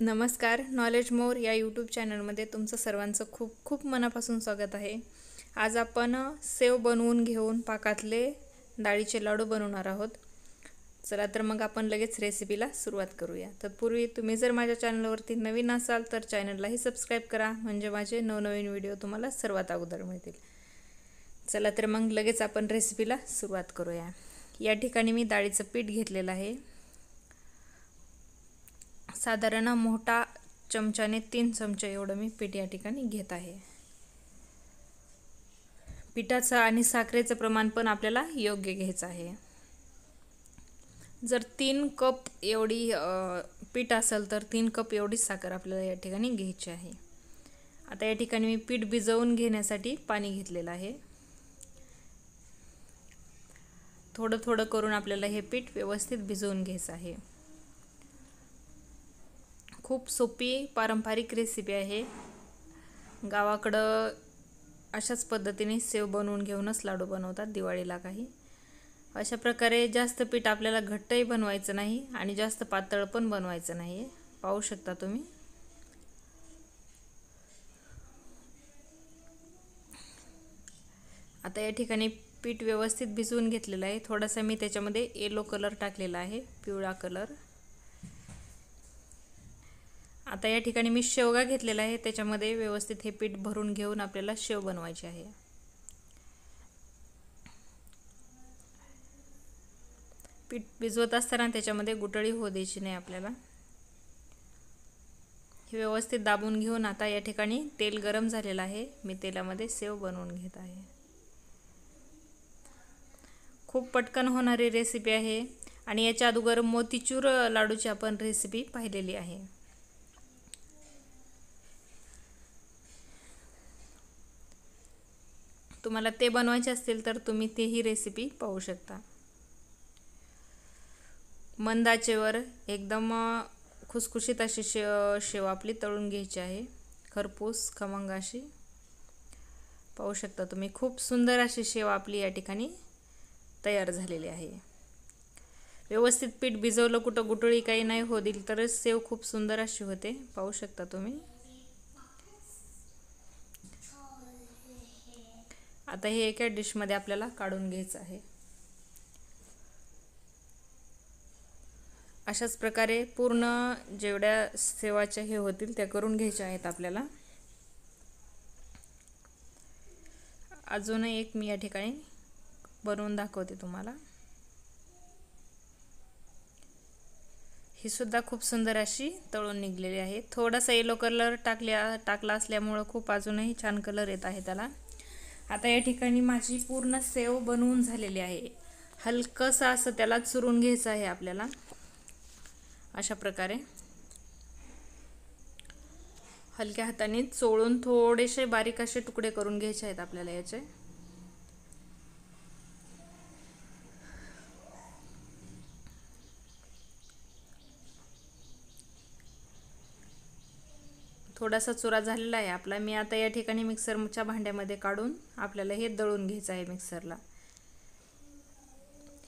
नमस्कार नॉलेज मोर या यूट्यूब चॅनलमध्ये तुमचं सर्वांचं खूप खूप मनापासून स्वागत आहे आज आपण सेव बनवून घेऊन पाकातले डाळीचे लाडू बनवणार आहोत चला तर मग आपण लगेच रेसिपीला सुरुवात करूया तत्पूर्वी तुम्ही जर माझ्या चॅनलवरती नवीन असाल तर चॅनललाही सबस्क्राईब करा म्हणजे माझे नवनवीन व्हिडिओ तुम्हाला सर्वात अगोदर मिळतील चला तर मग लगेच आपण रेसिपीला सुरुवात करूया या ठिकाणी मी डाळीचं पीठ घेतलेलं आहे साधारण मोठा चमच्याने तीन चमचा एवढं मी पीठ या ठिकाणी घेत आहे पिठाचं आणि साखरेचं प्रमाण पण आपल्याला योग्य घ्यायचं आहे जर तीन कप एवढी पीठ असेल तर तीन कप एवढी साखर आपल्याला या ठिकाणी घ्यायची आहे आता या ठिकाणी मी पीठ भिजवून घेण्यासाठी पाणी घेतलेलं आहे थोडं थोडं करून आपल्याला हे पीठ व्यवस्थित भिजवून घ्यायचं आहे खूप सोपी पारंपरिक रेसिपी आहे गावाकडं अशाच पद्धतीने सेव बनवून घेऊनच लाडू बनवतात दिवाळीला काही अशा प्रकारे जास्त पीठ आपल्याला घट्टही बनवायचं नाही आणि जास्त पातळ पण बनवायचं नाही आहे पाहू शकता तुम्ही आता या ठिकाणी पीठ व्यवस्थित भिजवून घेतलेलं आहे थोडासा मी त्याच्यामध्ये येलो कलर टाकलेला आहे पिवळा कलर आता या ठिकाणी मी शेवगा घेतलेला आहे त्याच्यामध्ये व्यवस्थित हे पीठ भरून घेऊन आपल्याला शेव बनवायची आहे पीठ भिजवत असताना त्याच्यामध्ये गुटळी होऊ द्यायची नाही आपल्याला हे व्यवस्थित दाबून घेऊन आता या ठिकाणी तेल गरम झालेलं आहे मी तेलामध्ये सेव बनवून घेत आहे खूप पटकन होणारी रेसिपी आहे आणि याच्या अगोदर मोतीचूर लाडूची आपण रेसिपी पाहिलेली आहे तुम्हाला ते बनवायचे असतील तर तुम्ही तेही रेसिपी पाहू शकता मंदाचेवर एकदम खुसखुशीत अशी शे शेव आपली तळून घ्यायची आहे खरपूस खमंग अशी पाहू शकता तुम्ही खूप सुंदर अशी शेव आपली या ठिकाणी तयार झालेली आहे व्यवस्थित पीठ भिजवलं कुठं गुटळी काही नाही होतील तरच सेव खूप सुंदर अशी होते पाहू शकता तुम्ही आता हे एका डिशमध्ये आपल्याला काढून घ्यायचं आहे अशाच प्रकारे पूर्ण जेवढ्या सेवाच्या हे होतील त्या करून घ्यायच्या आहेत आपल्याला अजून एक मी या ठिकाणी बनवून दाखवते तुम्हाला ही सुद्धा खूप सुंदर अशी तळून निघलेली आहे थोडासा येलो कलर टाकल्या टाकला असल्यामुळं खूप अजूनही छान कलर येत आहे त्याला आता या ठिकाणी माझी पूर्ण सेव बनवून झालेली आहे हलकंसं असं त्याला चुरून घ्यायचं आहे आपल्याला अशा प्रकारे हलक्या हाताने चोळून थोडेसे बारीक असे तुकडे करून घ्यायचे आहेत आपल्याला याचे थोडासा चुरा झालेला आहे आपला मी आता या ठिकाणी मिक्सरच्या भांड्यामध्ये काढून आपल्याला हे दळून घ्यायचं आहे मिक्सरला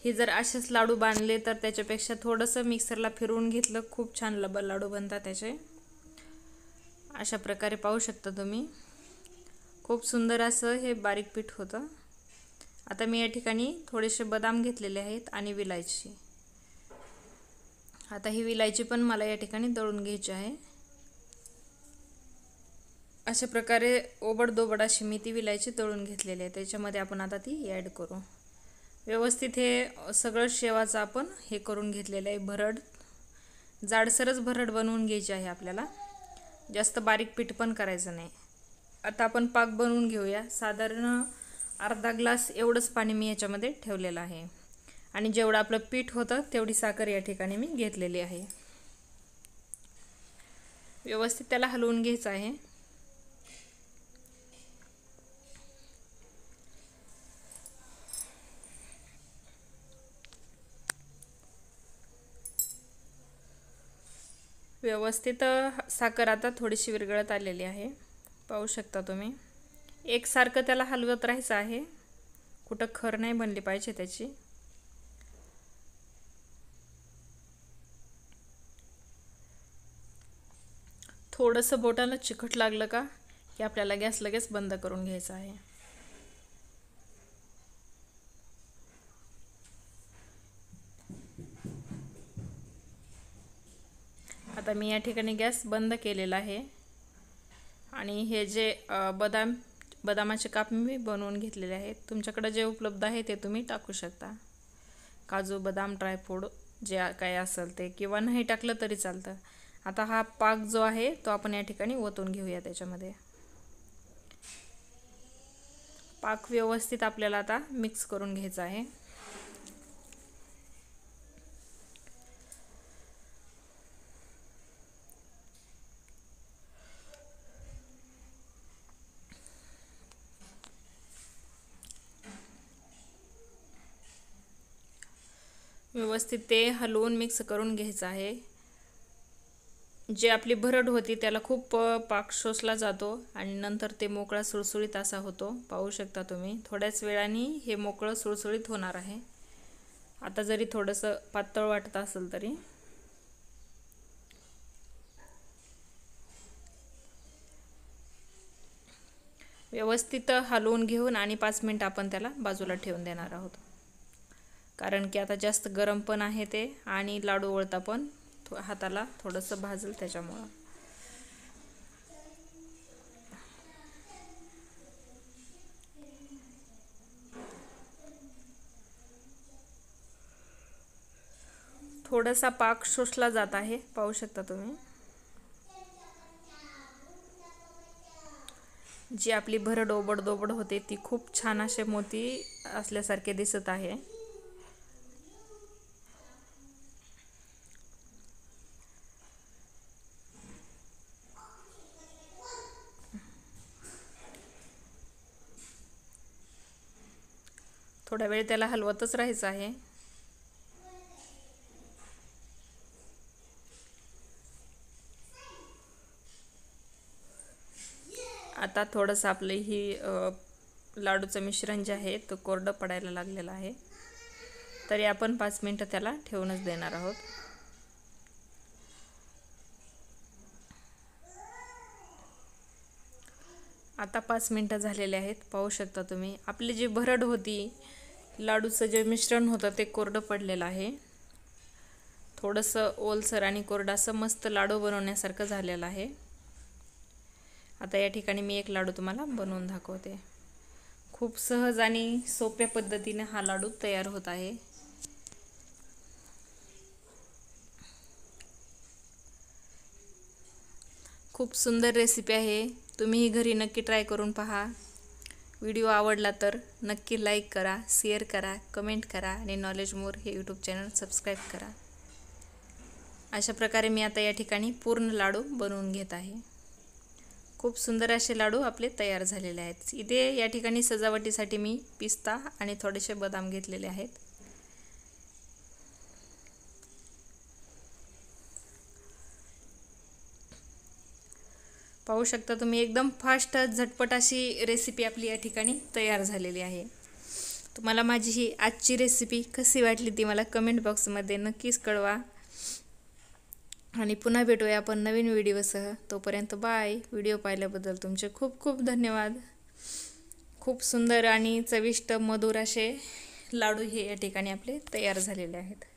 हे जर असेच लाडू बांधले तर त्याच्यापेक्षा थोडंसं मिक्सरला फिरवून घेतलं खूप छान लबल लाडू बनतात त्याचे अशा प्रकारे पाहू शकता तुम्ही खूप सुंदर असं हे बारीक पीठ होतं आता मी या ठिकाणी थोडेसे बदाम घेतलेले आहेत आणि विलायची आता ही विलायची पण मला या ठिकाणी दळून घ्यायची आहे अशा प्रकारे ओबडदोबड अशी मी ती विलायची तळून घेतलेली आहे त्याच्यामध्ये आपण आता ती ॲड करू व्यवस्थित हे सगळं शेवाचं आपण हे करून घेतलेलं आहे भरड जाडसरच भरड बनवून घ्यायची आहे आपल्याला जास्त बारीक पीठ पण करायचं नाही आता आपण पाक बनवून घेऊया साधारण अर्धा ग्लास एवढंच पाणी मी याच्यामध्ये ठेवलेलं आहे आणि जेवढं आपलं पीठ होतं तेवढी साखर या ठिकाणी मी घेतलेली आहे व्यवस्थित त्याला हलवून घ्यायचं आहे व्यवस्थित साखर आता थोडीशी विरघळत आलेली आहे पाहू शकता तुम्ही एकसारखं त्याला हलवत राहायचं आहे कुठं खर नाही बनली पाहिजे त्याची थोडंसं बोटाला चिकट लागलं का की आपल्याला गॅस लगेच बंद करून घ्यायचं आहे आता मी या ठिकाणी गॅस बंद केलेला आहे आणि हे जे बदाम बदामाचे काप मी बनवून घेतलेले आहेत तुमच्याकडे जे उपलब्ध आहे ते तुम्ही टाकू शकता काजू बदाम ड्रायफ्रूट जे काय असेल ते किंवा नाही टाकलं तरी चालतं आता हा पाक जो आहे तो आपण या ठिकाणी ओतून घेऊया त्याच्यामध्ये पाक व्यवस्थित आपल्याला आता मिक्स करून घ्यायचा आहे व्यवस्थित ते हलवून मिक्स करून घ्यायचं आहे जे आपली भरड होती त्याला खूप पाक शोषला जातो आणि नंतर ते मोकळा सुळसुळीत असा होतो पाहू शकता तुम्ही थोड्याच वेळाने हे मोकळं सुळसुळीत होणार आहे आता जरी थोडंसं पातळ वाटत असेल तरी व्यवस्थित हलवून घेऊन आणि पाच मिनटं आपण त्याला बाजूला ठेवून देणार आहोत कारण की आता जास्त गरम पण आहे ते आणि लाडू वळता पण थो हाताला थोडंसं भाजेल त्याच्यामुळं थोडासा पाक शोषला जात आहे पाहू शकता तुम्ही जी आपली भरडोबड दोबड होते ती खूप छान असे मोती असल्यासारखे दिसत आहे थोडा वेळ त्याला हलवतच राहायचं आहे आता थोडंसं आपलं ही लाडूचं मिश्रण जे आहे तो कोरडं पडायला लागलेलं आहे तरी आपण पाच मिनटं त्याला ठेवूनच देणार आहोत आता पाच मिनटं झालेले आहेत पाहू शकता तुम्ही आपली जी भरड होती लाडूचं जे मिश्रण होतं ते कोरडं पडलेलं आहे थोडंसं ओलसर आणि कोरडं असं मस्त लाडू बनवण्यासारखं झालेलं आहे आता या ठिकाणी मी एक लाडू तुम्हाला बनवून दाखवते खूप सहज आणि सोप्या पद्धतीने हा लाडू तयार होत आहे खूप सुंदर रेसिपी आहे तुम्हीही घरी नक्की ट्राय करून पहा व्हिडिओ आवडला तर नक्की लाईक करा शेअर करा कमेंट करा आणि नॉलेज मोर हे यूट्यूब चॅनल सबस्क्राईब करा अशा प्रकारे मी आता या ठिकाणी पूर्ण लाडू बनवून घेत आहे खूप सुंदर असे लाडू आपले तयार झालेले आहेत इथे या ठिकाणी सजावटीसाठी मी पिस्ता आणि थोडेसे बदाम घेतलेले आहेत पाहू शकता तुम्ही एकदम फास्ट झटपट अशी रेसिपी आपली या ठिकाणी तयार झालेली आहे तुम्हाला माझी ही आजची रेसिपी कशी वाटली ती मला कमेंट बॉक्समध्ये नक्कीच कळवा आणि पुन्हा भेटूया आपण नवीन व्हिडिओसह तोपर्यंत बाय व्हिडिओ पाहिल्याबद्दल तुमचे खूप खूप धन्यवाद खूप सुंदर आणि चविष्ट मधुर असे लाडू हे या ठिकाणी आपले तयार झालेले आहेत